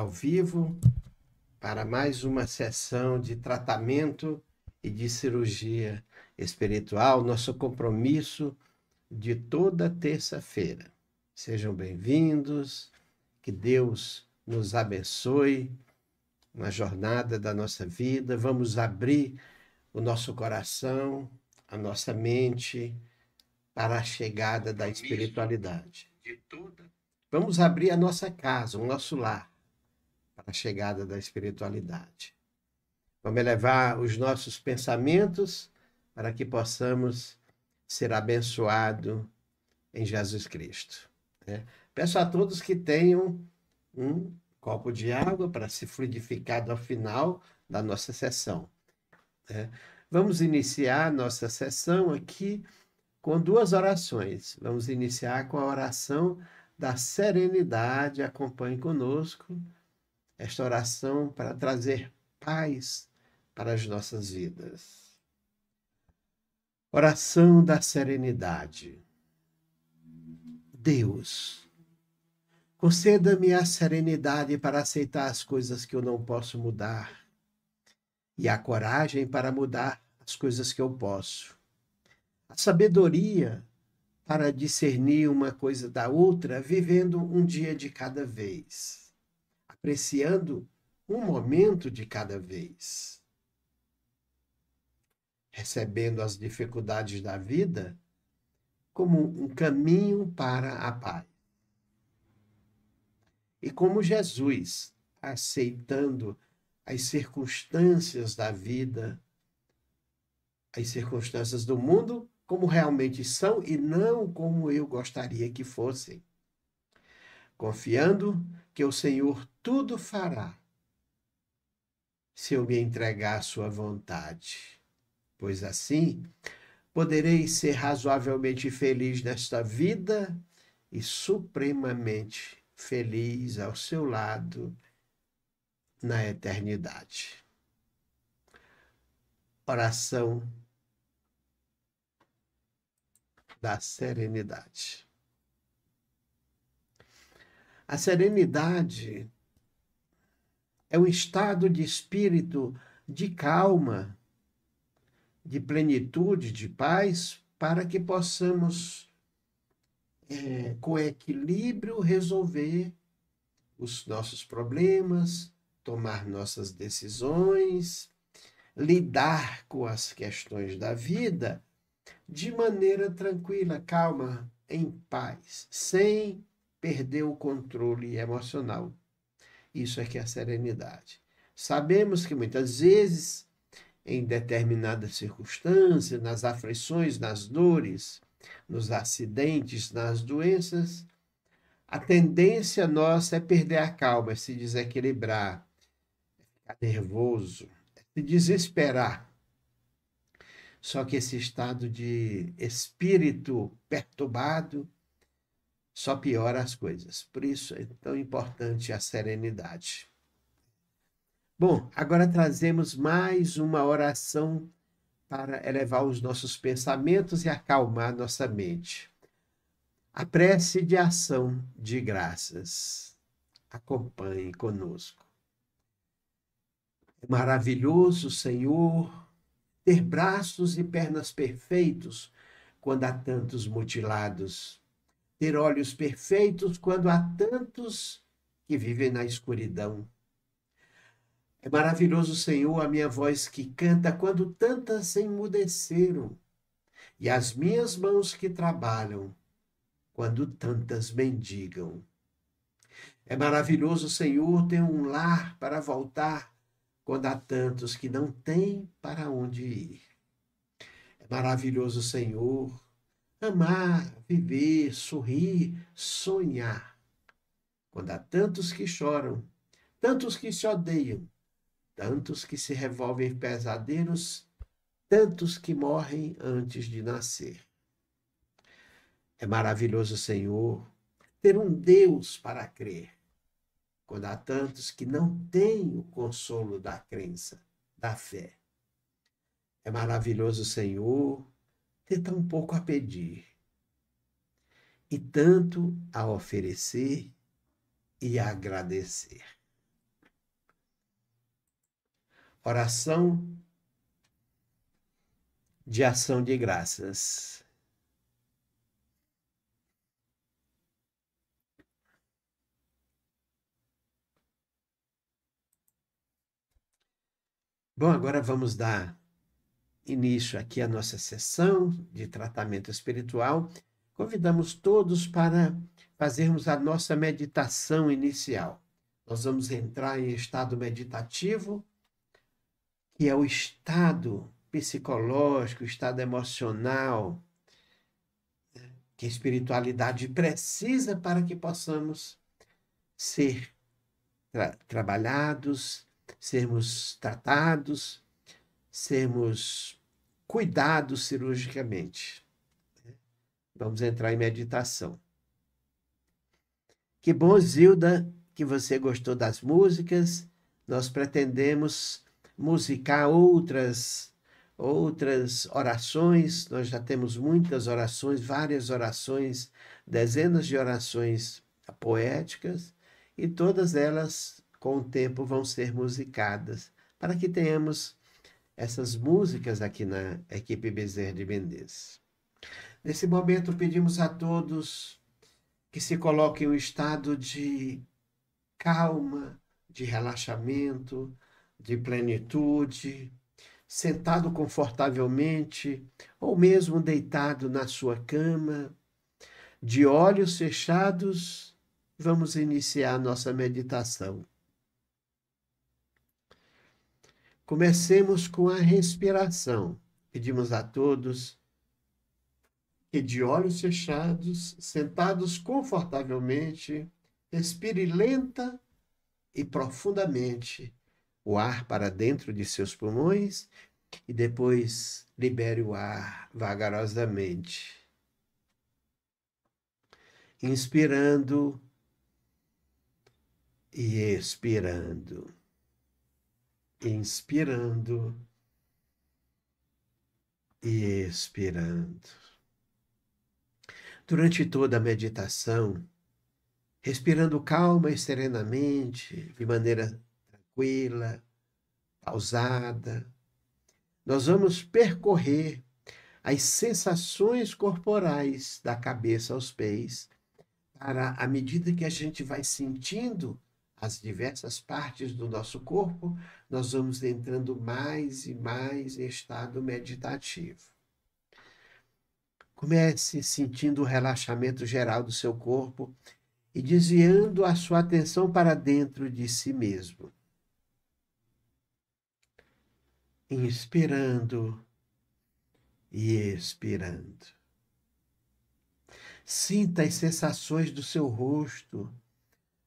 ao vivo para mais uma sessão de tratamento e de cirurgia espiritual, nosso compromisso de toda terça-feira. Sejam bem-vindos, que Deus nos abençoe na jornada da nossa vida. Vamos abrir o nosso coração, a nossa mente para a chegada da espiritualidade. Vamos abrir a nossa casa, o nosso lar para a chegada da espiritualidade. Vamos elevar os nossos pensamentos para que possamos ser abençoados em Jesus Cristo. Né? Peço a todos que tenham um copo de água para se fluidificar ao final da nossa sessão. Né? Vamos iniciar nossa sessão aqui com duas orações. Vamos iniciar com a oração da serenidade. Acompanhe conosco esta oração para trazer paz para as nossas vidas. Oração da serenidade. Deus, conceda-me a serenidade para aceitar as coisas que eu não posso mudar e a coragem para mudar as coisas que eu posso. A sabedoria para discernir uma coisa da outra, vivendo um dia de cada vez apreciando um momento de cada vez. Recebendo as dificuldades da vida como um caminho para a paz. E como Jesus, aceitando as circunstâncias da vida, as circunstâncias do mundo como realmente são e não como eu gostaria que fossem. Confiando que o Senhor tudo fará se eu me entregar à sua vontade, pois assim poderei ser razoavelmente feliz nesta vida e supremamente feliz ao seu lado na eternidade. Oração da serenidade. A serenidade é um estado de espírito de calma, de plenitude, de paz, para que possamos, é, com equilíbrio, resolver os nossos problemas, tomar nossas decisões, lidar com as questões da vida de maneira tranquila, calma, em paz, sem perder o controle emocional. Isso é que é a serenidade. Sabemos que muitas vezes, em determinadas circunstâncias, nas aflições, nas dores, nos acidentes, nas doenças, a tendência nossa é perder a calma, é se desequilibrar, é ficar nervoso, é se desesperar. Só que esse estado de espírito perturbado só piora as coisas. Por isso é tão importante a serenidade. Bom, agora trazemos mais uma oração para elevar os nossos pensamentos e acalmar nossa mente. A prece de ação de graças. Acompanhe conosco. É maravilhoso, Senhor, ter braços e pernas perfeitos quando há tantos mutilados ter olhos perfeitos quando há tantos que vivem na escuridão. É maravilhoso, Senhor, a minha voz que canta quando tantas se emudeceram, e as minhas mãos que trabalham quando tantas mendigam. É maravilhoso, Senhor, ter um lar para voltar quando há tantos que não têm para onde ir. É maravilhoso, Senhor, amar, viver, sorrir, sonhar. Quando há tantos que choram, tantos que se odeiam, tantos que se revolvem em pesadelos, tantos que morrem antes de nascer. É maravilhoso, Senhor, ter um Deus para crer, quando há tantos que não têm o consolo da crença, da fé. É maravilhoso, Senhor, ter tão pouco a pedir e tanto a oferecer e a agradecer. Oração de ação de graças. Bom, agora vamos dar início aqui a nossa sessão de tratamento espiritual, convidamos todos para fazermos a nossa meditação inicial. Nós vamos entrar em estado meditativo, que é o estado psicológico, o estado emocional, né, que a espiritualidade precisa para que possamos ser tra trabalhados, sermos tratados, sermos cuidado cirurgicamente. Né? Vamos entrar em meditação. Que bom, Zilda, que você gostou das músicas. Nós pretendemos musicar outras outras orações. Nós já temos muitas orações, várias orações, dezenas de orações poéticas e todas elas com o tempo vão ser musicadas para que tenhamos essas músicas aqui na equipe Bezerra de Mendes. Nesse momento, pedimos a todos que se coloquem em um estado de calma, de relaxamento, de plenitude, sentado confortavelmente ou mesmo deitado na sua cama, de olhos fechados, vamos iniciar nossa meditação. Comecemos com a respiração. Pedimos a todos que, de olhos fechados, sentados confortavelmente, respire lenta e profundamente o ar para dentro de seus pulmões e depois libere o ar vagarosamente. Inspirando e expirando inspirando e expirando. Durante toda a meditação, respirando calma e serenamente, de maneira tranquila, pausada, nós vamos percorrer as sensações corporais da cabeça aos pés, para à medida que a gente vai sentindo as diversas partes do nosso corpo, nós vamos entrando mais e mais em estado meditativo. Comece sentindo o relaxamento geral do seu corpo e desviando a sua atenção para dentro de si mesmo. Inspirando e expirando. Sinta as sensações do seu rosto,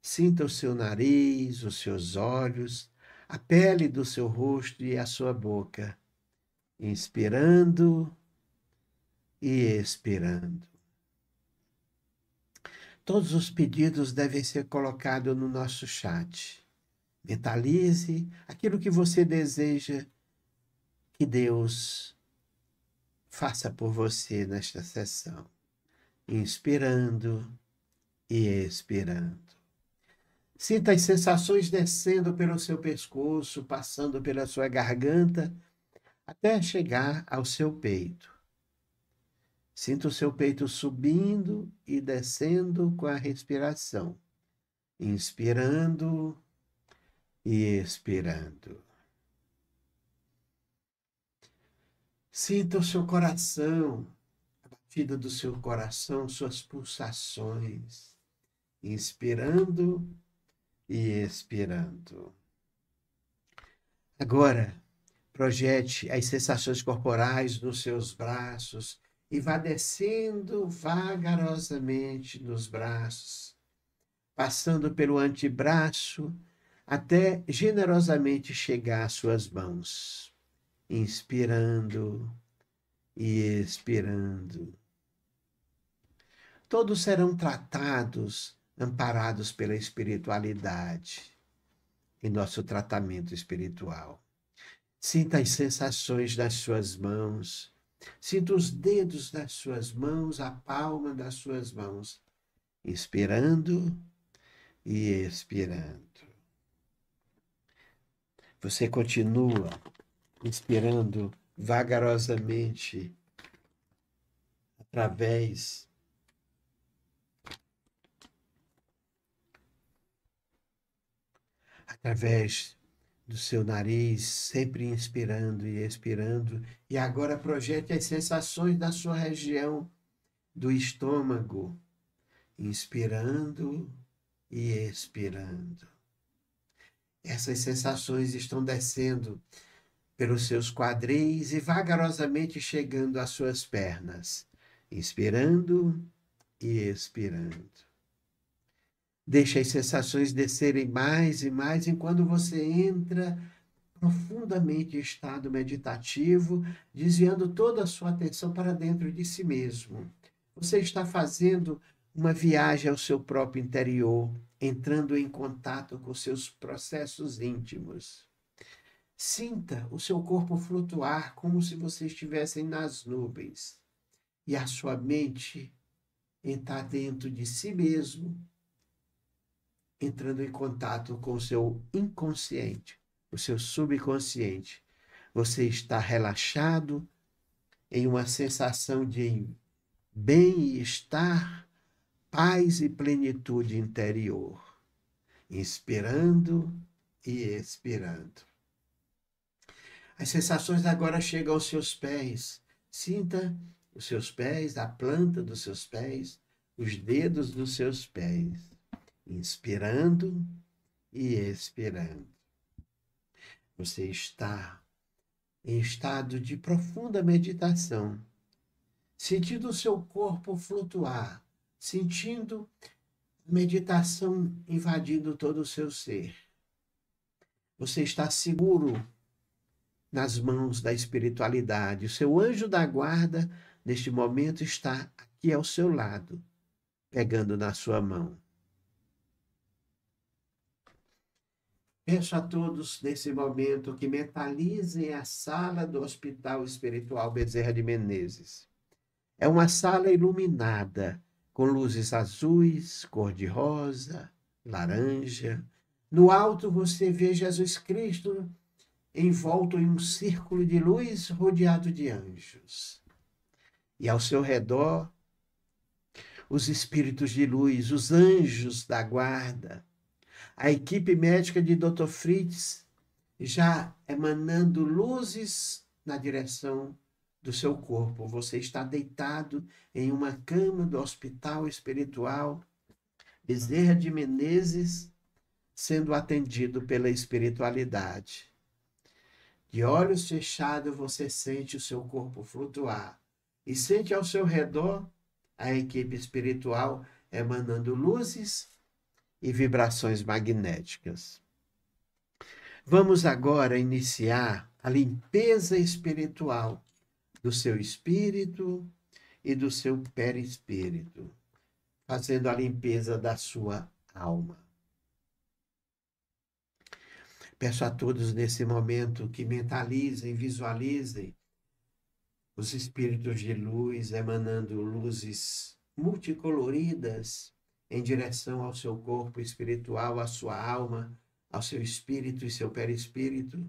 Sinta o seu nariz, os seus olhos, a pele do seu rosto e a sua boca, inspirando e expirando. Todos os pedidos devem ser colocados no nosso chat. Mentalize aquilo que você deseja que Deus faça por você nesta sessão, inspirando e expirando. Sinta as sensações descendo pelo seu pescoço, passando pela sua garganta, até chegar ao seu peito. Sinta o seu peito subindo e descendo com a respiração, inspirando e expirando. Sinta o seu coração, a batida do seu coração, suas pulsações, inspirando e expirando. Agora, projete as sensações corporais nos seus braços e vá descendo vagarosamente nos braços, passando pelo antebraço até generosamente chegar às suas mãos, inspirando e expirando. Todos serão tratados amparados pela espiritualidade em nosso tratamento espiritual. Sinta as sensações das suas mãos. Sinta os dedos das suas mãos, a palma das suas mãos, inspirando e expirando. Você continua inspirando vagarosamente através através do seu nariz, sempre inspirando e expirando. E agora projete as sensações da sua região do estômago, inspirando e expirando. Essas sensações estão descendo pelos seus quadris e vagarosamente chegando às suas pernas, inspirando e expirando deixa as sensações descerem mais e mais, e quando você entra profundamente em estado meditativo, desviando toda a sua atenção para dentro de si mesmo. Você está fazendo uma viagem ao seu próprio interior, entrando em contato com seus processos íntimos. Sinta o seu corpo flutuar como se você estivesse nas nuvens, e a sua mente entrar dentro de si mesmo entrando em contato com o seu inconsciente, o seu subconsciente. Você está relaxado, em uma sensação de bem-estar, paz e plenitude interior, inspirando e expirando. As sensações agora chegam aos seus pés. Sinta os seus pés, a planta dos seus pés, os dedos dos seus pés inspirando e expirando. Você está em estado de profunda meditação, sentindo o seu corpo flutuar, sentindo meditação invadindo todo o seu ser. Você está seguro nas mãos da espiritualidade. O seu anjo da guarda, neste momento, está aqui ao seu lado, pegando na sua mão. Peço a todos nesse momento que mentalizem a sala do Hospital Espiritual Bezerra de Menezes. É uma sala iluminada com luzes azuis, cor-de-rosa, laranja. No alto você vê Jesus Cristo envolto em um círculo de luz rodeado de anjos. E ao seu redor, os espíritos de luz, os anjos da guarda, a equipe médica de Dr. Fritz já emanando luzes na direção do seu corpo. Você está deitado em uma cama do hospital espiritual Bezerra de Menezes, sendo atendido pela espiritualidade. De olhos fechados, você sente o seu corpo flutuar e sente ao seu redor a equipe espiritual emanando luzes e vibrações magnéticas. Vamos agora iniciar a limpeza espiritual do seu espírito e do seu perispírito, fazendo a limpeza da sua alma. Peço a todos nesse momento que mentalizem, visualizem os espíritos de luz emanando luzes multicoloridas em direção ao seu corpo espiritual, à sua alma, ao seu espírito e seu perispírito,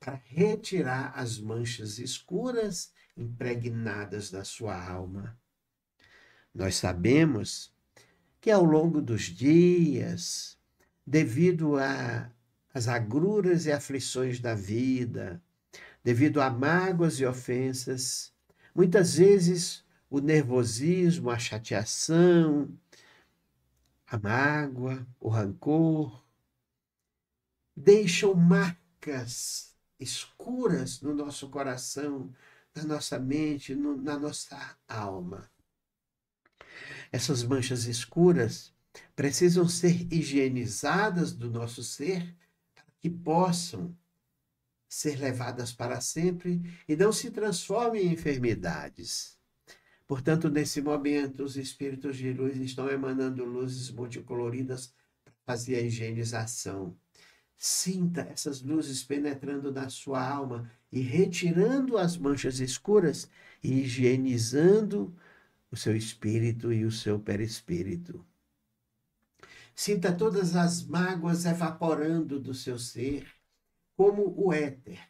para retirar as manchas escuras impregnadas da sua alma. Nós sabemos que ao longo dos dias, devido às agruras e aflições da vida, devido a mágoas e ofensas, muitas vezes o nervosismo, a chateação, a mágoa, o rancor, deixam marcas escuras no nosso coração, na nossa mente, no, na nossa alma. Essas manchas escuras precisam ser higienizadas do nosso ser para que possam ser levadas para sempre e não se transformem em enfermidades. Portanto, nesse momento, os espíritos de luz estão emanando luzes multicoloridas para fazer a higienização. Sinta essas luzes penetrando na sua alma e retirando as manchas escuras e higienizando o seu espírito e o seu perispírito. Sinta todas as mágoas evaporando do seu ser, como o éter,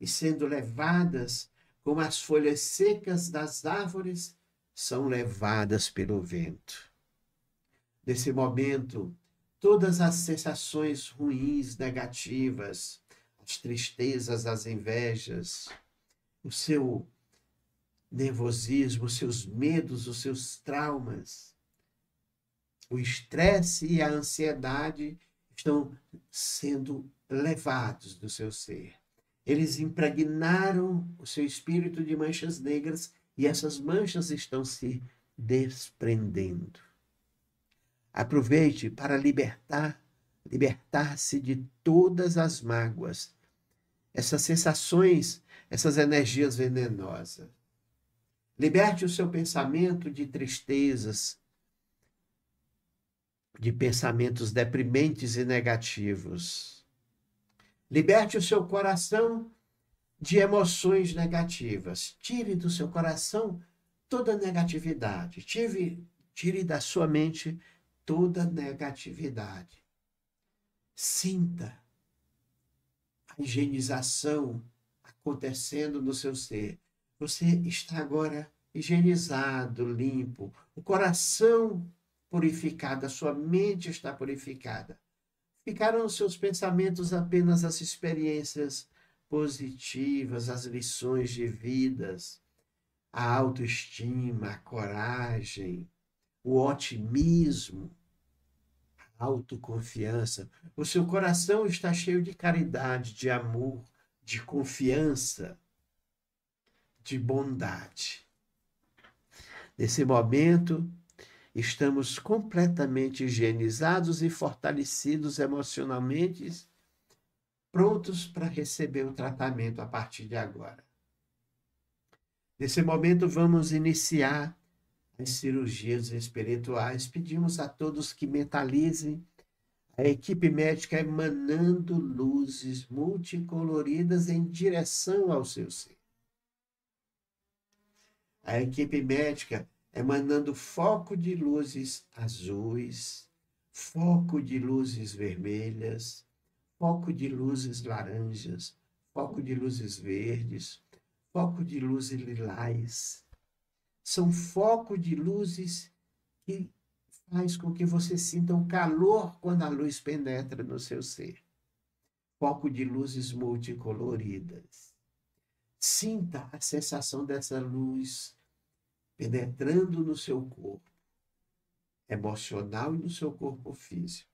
e sendo levadas como as folhas secas das árvores são levadas pelo vento. Nesse momento, todas as sensações ruins, negativas, as tristezas, as invejas, o seu nervosismo, os seus medos, os seus traumas, o estresse e a ansiedade estão sendo levados do seu ser eles impregnaram o seu espírito de manchas negras e essas manchas estão se desprendendo. Aproveite para libertar, libertar-se de todas as mágoas, essas sensações, essas energias venenosas. Liberte o seu pensamento de tristezas, de pensamentos deprimentes e negativos. Liberte o seu coração de emoções negativas. Tire do seu coração toda negatividade. Tire, tire da sua mente toda negatividade. Sinta a higienização acontecendo no seu ser. Você está agora higienizado, limpo. O coração purificado, a sua mente está purificada. Ficaram os seus pensamentos apenas as experiências positivas, as lições de vidas, a autoestima, a coragem, o otimismo, a autoconfiança. O seu coração está cheio de caridade, de amor, de confiança, de bondade. Nesse momento, estamos completamente higienizados e fortalecidos emocionalmente, prontos para receber o tratamento a partir de agora. Nesse momento, vamos iniciar as cirurgias espirituais. Pedimos a todos que mentalizem a equipe médica é emanando luzes multicoloridas em direção ao seu ser. A equipe médica emanando foco de luzes azuis, foco de luzes vermelhas, foco de luzes laranjas, foco de luzes verdes, foco de luzes lilás. São foco de luzes que faz com que você sinta o calor quando a luz penetra no seu ser. Foco de luzes multicoloridas. Sinta a sensação dessa luz penetrando no seu corpo emocional e no seu corpo físico.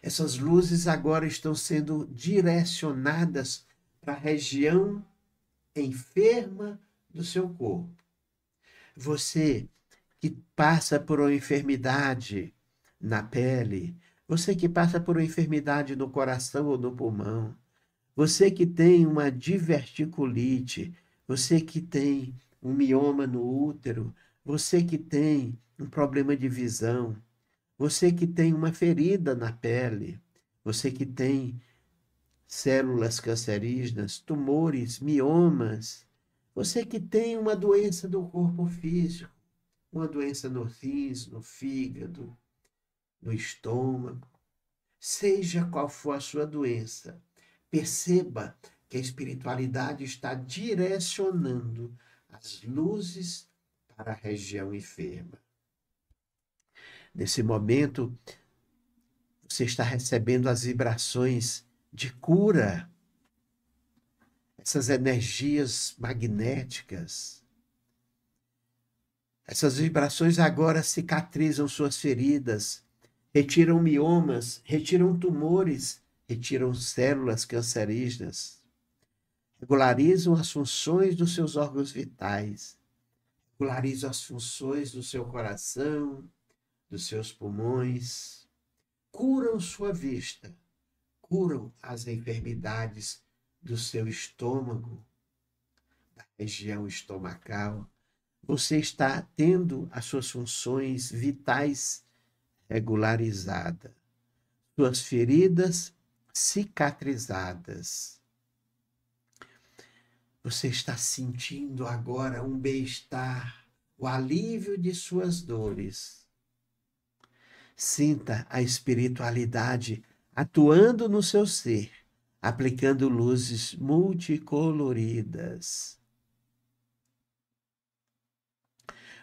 Essas luzes agora estão sendo direcionadas para a região enferma do seu corpo. Você que passa por uma enfermidade na pele, você que passa por uma enfermidade no coração ou no pulmão, você que tem uma diverticulite, você que tem um mioma no útero, você que tem um problema de visão, você que tem uma ferida na pele, você que tem células cancerígenas, tumores, miomas, você que tem uma doença do corpo físico, uma doença no rins, no fígado, no estômago, seja qual for a sua doença, perceba que a espiritualidade está direcionando as luzes para a região enferma. Nesse momento, você está recebendo as vibrações de cura, essas energias magnéticas. Essas vibrações agora cicatrizam suas feridas, retiram miomas, retiram tumores, retiram células cancerígenas regularizam as funções dos seus órgãos vitais, regularizam as funções do seu coração, dos seus pulmões, curam sua vista, curam as enfermidades do seu estômago, da região estomacal. Você está tendo as suas funções vitais regularizadas, suas feridas cicatrizadas você está sentindo agora um bem-estar, o alívio de suas dores. Sinta a espiritualidade atuando no seu ser, aplicando luzes multicoloridas.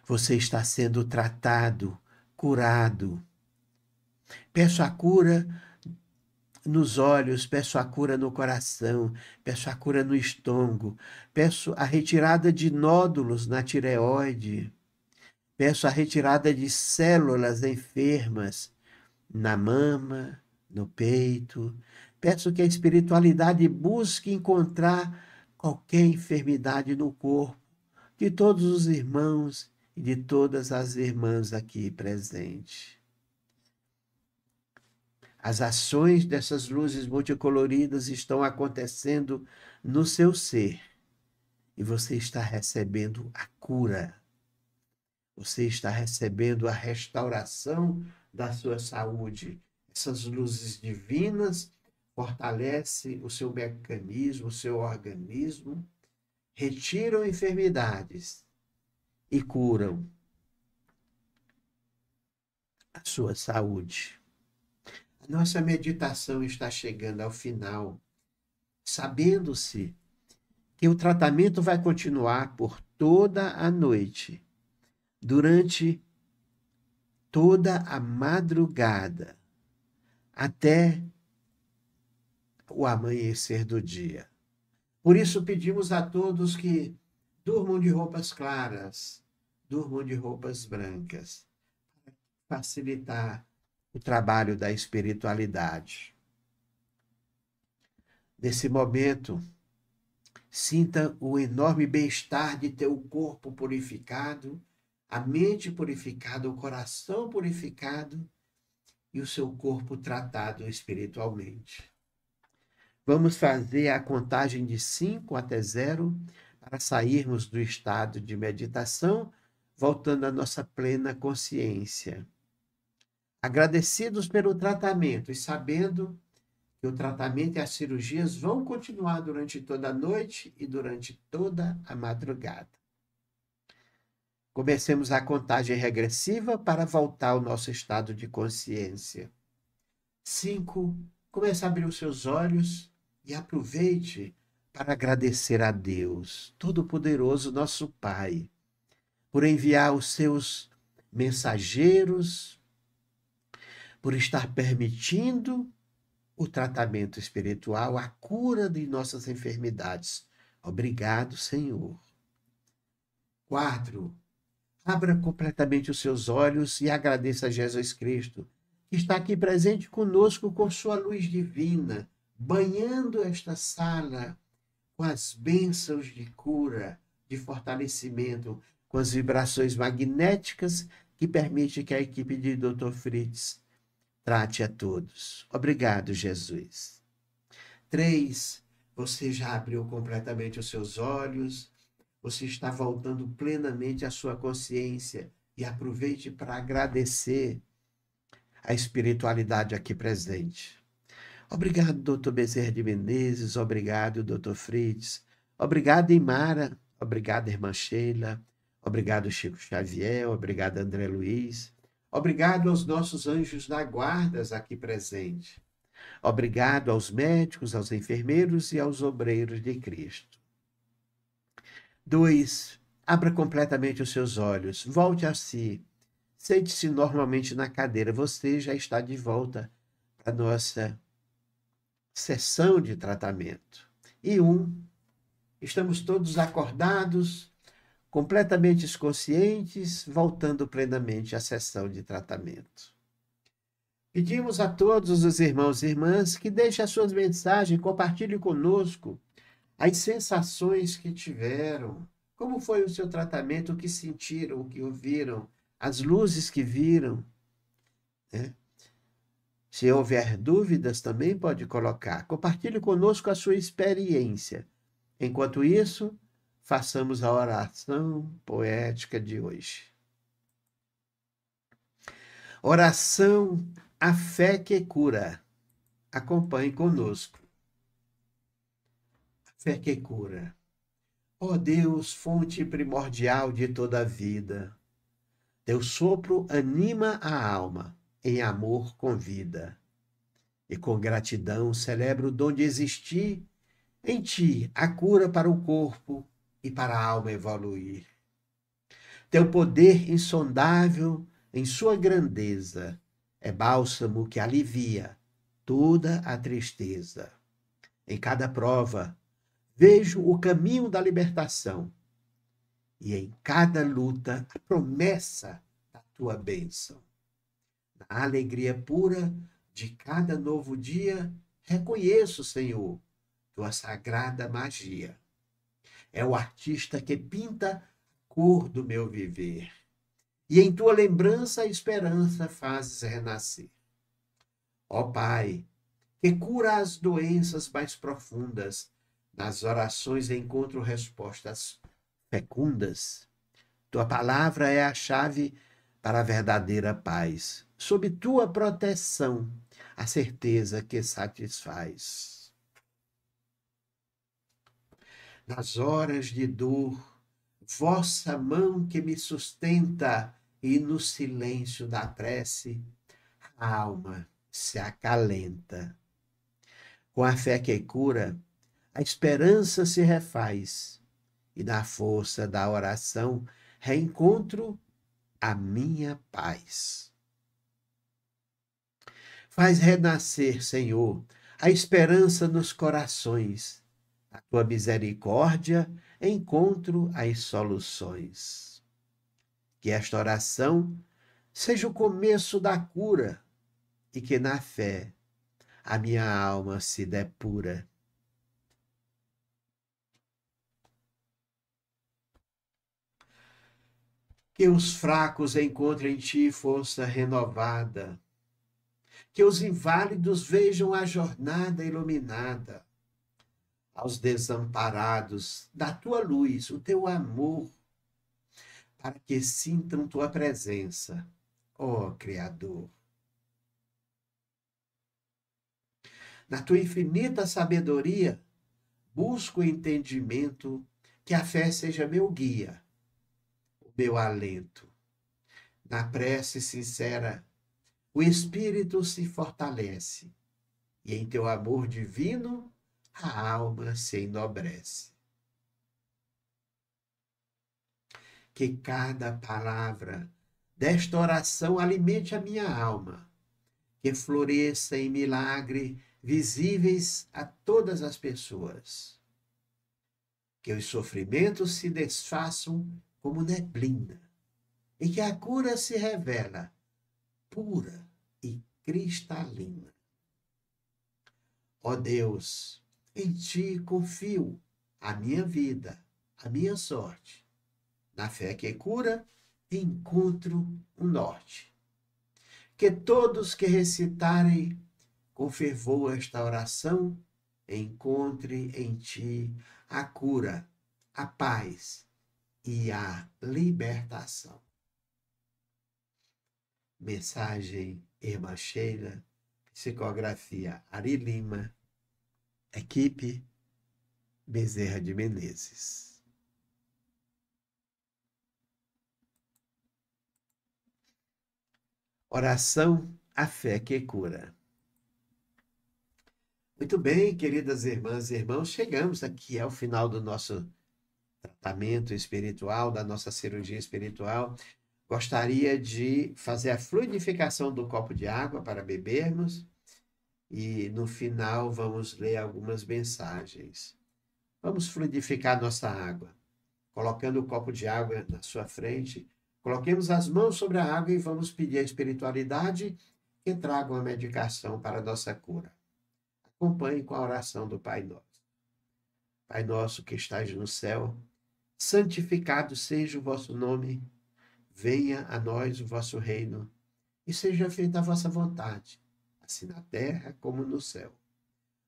Você está sendo tratado, curado. Peço a cura nos olhos, peço a cura no coração, peço a cura no estômago, peço a retirada de nódulos na tireoide, peço a retirada de células enfermas na mama, no peito. Peço que a espiritualidade busque encontrar qualquer enfermidade no corpo de todos os irmãos e de todas as irmãs aqui presentes. As ações dessas luzes multicoloridas estão acontecendo no seu ser e você está recebendo a cura. Você está recebendo a restauração da sua saúde. Essas luzes divinas fortalecem o seu mecanismo, o seu organismo, retiram enfermidades e curam a sua saúde. A nossa meditação está chegando ao final, sabendo-se que o tratamento vai continuar por toda a noite, durante toda a madrugada, até o amanhecer do dia. Por isso pedimos a todos que durmam de roupas claras, durmam de roupas brancas, para facilitar o trabalho da espiritualidade. Nesse momento, sinta o enorme bem-estar de ter o corpo purificado, a mente purificada, o coração purificado e o seu corpo tratado espiritualmente. Vamos fazer a contagem de 5 até 0 para sairmos do estado de meditação, voltando à nossa plena consciência agradecidos pelo tratamento e sabendo que o tratamento e as cirurgias vão continuar durante toda a noite e durante toda a madrugada. Comecemos a contagem regressiva para voltar ao nosso estado de consciência. 5. Comece a abrir os seus olhos e aproveite para agradecer a Deus, Todo-Poderoso, nosso Pai, por enviar os seus mensageiros por estar permitindo o tratamento espiritual, a cura de nossas enfermidades. Obrigado, Senhor. Quatro, Abra completamente os seus olhos e agradeça a Jesus Cristo, que está aqui presente conosco com sua luz divina, banhando esta sala com as bênçãos de cura, de fortalecimento, com as vibrações magnéticas que permite que a equipe de Dr. Fritz trate a todos. Obrigado, Jesus. Três, você já abriu completamente os seus olhos, você está voltando plenamente à sua consciência e aproveite para agradecer a espiritualidade aqui presente. Obrigado, doutor Bezerra de Menezes, obrigado, doutor Fritz, obrigado, Imara, obrigado, irmã Sheila, obrigado, Chico Xavier, obrigado, André Luiz, Obrigado aos nossos anjos da guarda aqui presentes. Obrigado aos médicos, aos enfermeiros e aos obreiros de Cristo. 2. Abra completamente os seus olhos, volte a si. Sente-se normalmente na cadeira. Você já está de volta para a nossa sessão de tratamento. E um, estamos todos acordados, completamente conscientes, voltando plenamente à sessão de tratamento. Pedimos a todos os irmãos e irmãs que deixem as suas mensagens, compartilhem conosco as sensações que tiveram, como foi o seu tratamento, o que sentiram, o que ouviram, as luzes que viram. Né? Se houver dúvidas, também pode colocar. Compartilhe conosco a sua experiência. Enquanto isso, façamos a oração poética de hoje. Oração a fé que cura. Acompanhe conosco. fé que cura. Ó oh Deus, fonte primordial de toda a vida, teu sopro anima a alma, em amor convida. E com gratidão celebro o dom de existir, em ti a cura para o corpo, e para a alma evoluir. Teu poder insondável em sua grandeza é bálsamo que alivia toda a tristeza. Em cada prova vejo o caminho da libertação e em cada luta a promessa da tua bênção. Na alegria pura de cada novo dia, reconheço, Senhor, tua sagrada magia é o artista que pinta a cor do meu viver. E em tua lembrança a esperança fazes renascer. Ó Pai, que cura as doenças mais profundas, nas orações encontro respostas fecundas. Tua palavra é a chave para a verdadeira paz. Sob tua proteção, a certeza que satisfaz. nas horas de dor, vossa mão que me sustenta e no silêncio da prece, a alma se acalenta. Com a fé que cura, a esperança se refaz, e na força da oração reencontro a minha paz. Faz renascer, Senhor, a esperança nos corações a tua misericórdia, encontro as soluções. Que esta oração seja o começo da cura e que na fé a minha alma se depura. Que os fracos encontrem em ti força renovada. Que os inválidos vejam a jornada iluminada aos desamparados da tua luz, o teu amor, para que sintam tua presença, ó Criador. Na tua infinita sabedoria, busco o entendimento, que a fé seja meu guia, o meu alento. Na prece sincera, o espírito se fortalece, e em teu amor divino a alma se enobrece. Que cada palavra desta oração alimente a minha alma, que floresça em milagre visíveis a todas as pessoas. Que os sofrimentos se desfaçam como neblina e que a cura se revela pura e cristalina. Ó Deus, em ti confio a minha vida, a minha sorte. Na fé que é cura, encontro um norte. Que todos que recitarem com fervor esta oração, encontrem em ti a cura, a paz e a libertação. Mensagem Irmã Sheila, psicografia Ari Lima, Equipe Bezerra de Menezes. Oração à fé que cura. Muito bem, queridas irmãs e irmãos, chegamos aqui ao final do nosso tratamento espiritual, da nossa cirurgia espiritual. Gostaria de fazer a fluidificação do copo de água para bebermos e no final vamos ler algumas mensagens. Vamos fluidificar nossa água, colocando o um copo de água na sua frente. Coloquemos as mãos sobre a água e vamos pedir à espiritualidade que traga uma medicação para a nossa cura. Acompanhe com a oração do Pai Nosso. Pai Nosso que estás no céu, santificado seja o vosso nome. Venha a nós o vosso reino e seja feita a vossa vontade assim na terra como no céu.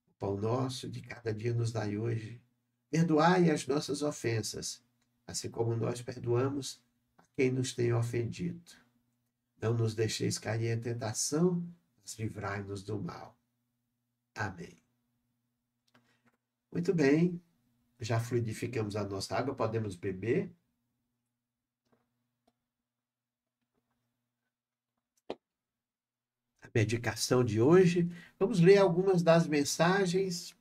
O pão nosso de cada dia nos dai hoje. Perdoai as nossas ofensas, assim como nós perdoamos a quem nos tem ofendido. Não nos deixeis cair em tentação, mas livrai-nos do mal. Amém. Muito bem, já fluidificamos a nossa água, podemos beber. medicação de hoje, vamos ler algumas das mensagens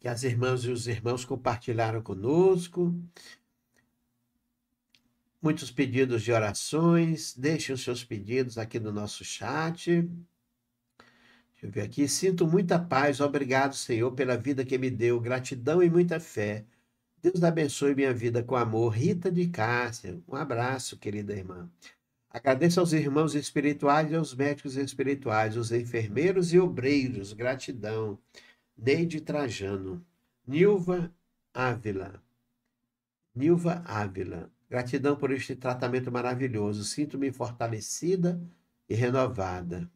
que as irmãs e os irmãos compartilharam conosco. Muitos pedidos de orações, deixem os seus pedidos aqui no nosso chat. Deixa eu ver aqui. Sinto muita paz, obrigado, Senhor, pela vida que me deu, gratidão e muita fé. Deus abençoe minha vida com amor. Rita de Cássia, um abraço, querida irmã. Agradeço aos irmãos espirituais e aos médicos espirituais, os enfermeiros e obreiros, gratidão. Neide Trajano, Nilva Ávila. Nilva Ávila, gratidão por este tratamento maravilhoso. Sinto-me fortalecida e renovada.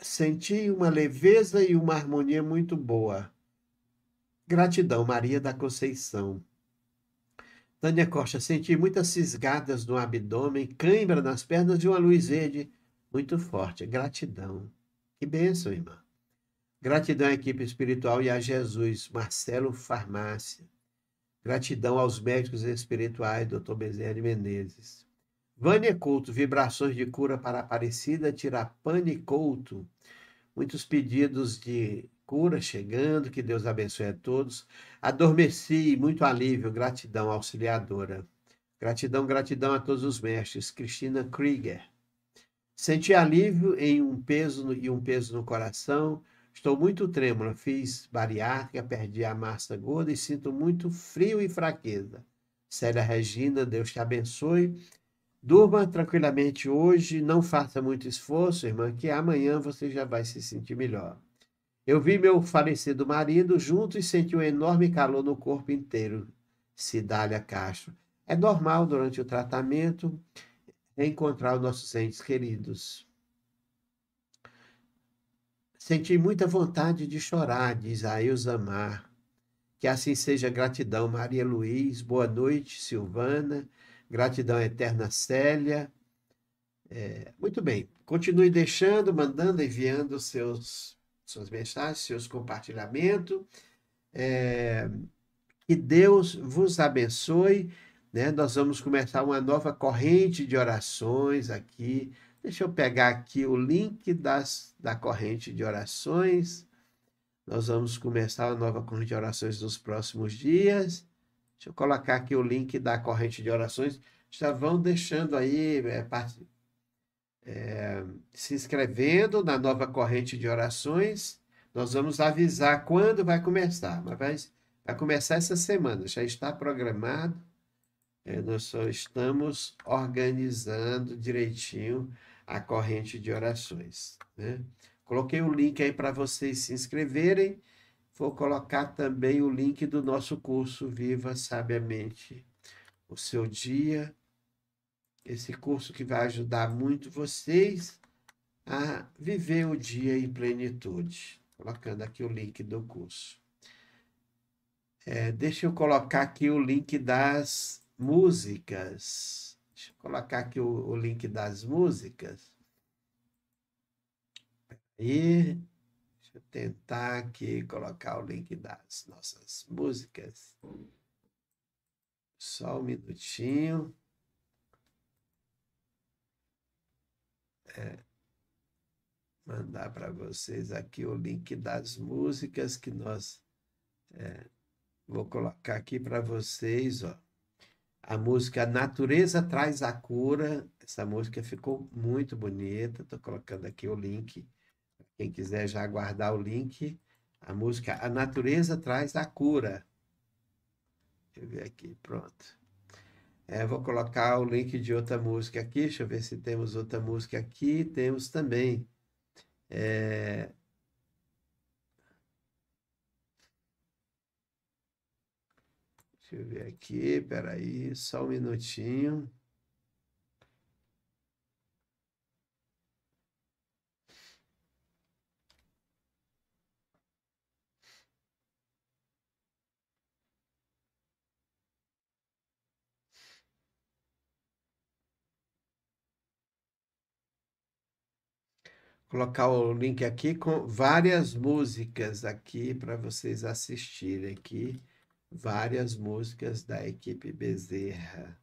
Senti uma leveza e uma harmonia muito boa. Gratidão, Maria da Conceição. Tânia Costa, senti muitas cisgadas no abdômen, cãibra nas pernas e uma luz verde muito forte. Gratidão. Que bênção, irmã. Gratidão à equipe espiritual e a Jesus, Marcelo Farmácia. Gratidão aos médicos espirituais, Dr. Bezerra Menezes. Vânia Couto, vibrações de cura para Aparecida, Tirapane Couto. Muitos pedidos de cura chegando, que Deus abençoe a todos. Adormeci, muito alívio, gratidão, auxiliadora. Gratidão, gratidão a todos os mestres. Cristina Krieger. Senti alívio em um peso e um peso no coração. Estou muito trêmula, fiz bariátrica, perdi a massa gorda e sinto muito frio e fraqueza. Célia Regina, Deus te abençoe. Durma tranquilamente hoje, não faça muito esforço, irmã, que amanhã você já vai se sentir melhor. Eu vi meu falecido marido junto e senti um enorme calor no corpo inteiro. Cidália Castro. É normal, durante o tratamento, encontrar os nossos entes queridos. Senti muita vontade de chorar, diz a Mar. Que assim seja gratidão, Maria Luiz. Boa noite, Silvana. Gratidão eterna, Célia. É, muito bem, continue deixando, mandando, enviando os seus suas mensagens, seus compartilhamentos. É, eh, que Deus vos abençoe. Né? Nós vamos começar uma nova corrente de orações aqui. Deixa eu pegar aqui o link das, da corrente de orações. Nós vamos começar uma nova corrente de orações nos próximos dias. Deixa eu colocar aqui o link da corrente de orações. Já vão deixando aí, é, é, se inscrevendo na nova corrente de orações. Nós vamos avisar quando vai começar, mas vai, vai começar essa semana, já está programado. É, nós só estamos organizando direitinho a corrente de orações. Né? Coloquei o link aí para vocês se inscreverem. Vou colocar também o link do nosso curso Viva Sabiamente. O seu dia esse curso que vai ajudar muito vocês a viver o dia em plenitude. Colocando aqui o link do curso. É, deixa eu colocar aqui o link das músicas. Deixa eu colocar aqui o, o link das músicas. E deixa eu tentar aqui colocar o link das nossas músicas. Só um minutinho. é, mandar para vocês aqui o link das músicas que nós. É, vou colocar aqui para vocês, ó. A música Natureza Traz a Cura. Essa música ficou muito bonita. Estou colocando aqui o link. Quem quiser já guardar o link. A música A Natureza Traz a Cura. Deixa eu ver aqui, pronto. É, vou colocar o link de outra música aqui. Deixa eu ver se temos outra música aqui. Temos também. É... Deixa eu ver aqui. Peraí, só um minutinho. colocar o link aqui com várias músicas aqui para vocês assistirem aqui, várias músicas da equipe Bezerra.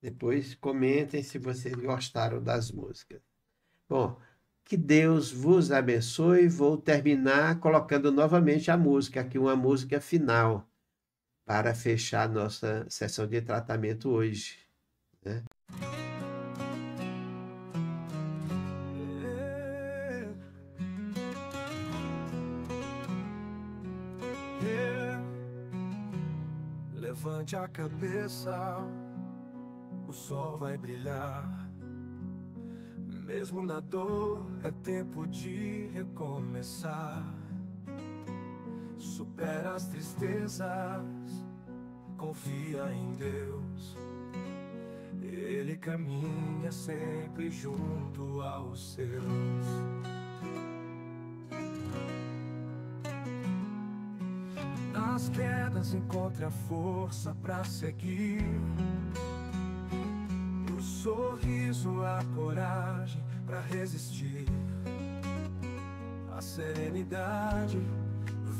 Depois comentem se vocês gostaram das músicas. Bom, que Deus vos abençoe. Vou terminar colocando novamente a música, aqui uma música final, para fechar nossa sessão de tratamento hoje. Levante a cabeça, o sol vai brilhar. Mesmo na dor, é tempo de recomeçar. Supera as tristezas, confia em Deus. Ele caminha sempre junto aos seus. encontre a força para seguir. No sorriso a coragem para resistir. A serenidade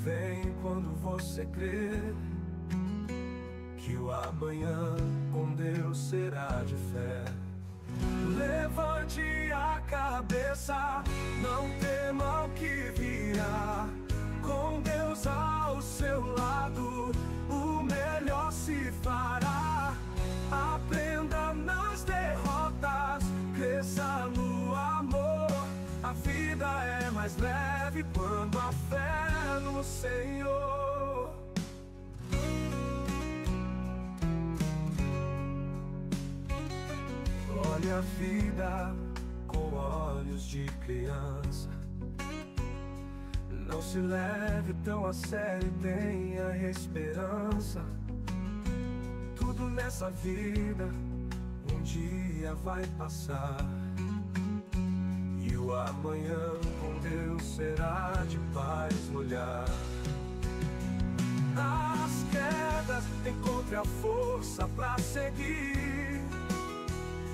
vem quando você crê que o amanhã com Deus será de fé. Levante a cabeça, não tema o que virá. Com Deus ao seu lado, o melhor se fará. Aprenda nas derrotas, cresça no amor. A vida é mais leve quando a fé no Senhor. Olha a vida com olhos de criança não se leve tão a sério e tenha esperança Tudo nessa vida um dia vai passar E o amanhã com Deus será de paz no olhar Nas quedas encontre a força pra seguir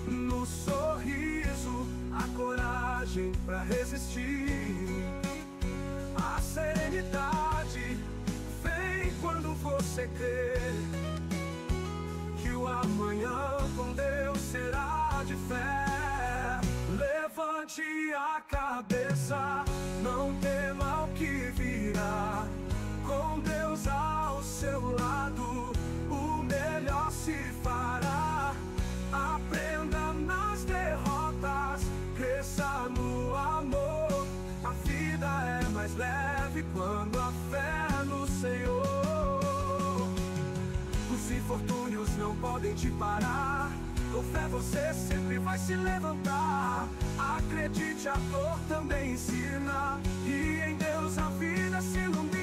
No sorriso a coragem pra resistir a serenidade vem quando você crê que o amanhã com Deus será de fé. Levante a cabeça, não tema o que virá. Com Deus ao seu lado. Quando a fé no Senhor Os infortúnios não podem te parar Com fé você sempre vai se levantar Acredite, a dor também ensina E em Deus a vida se ilumina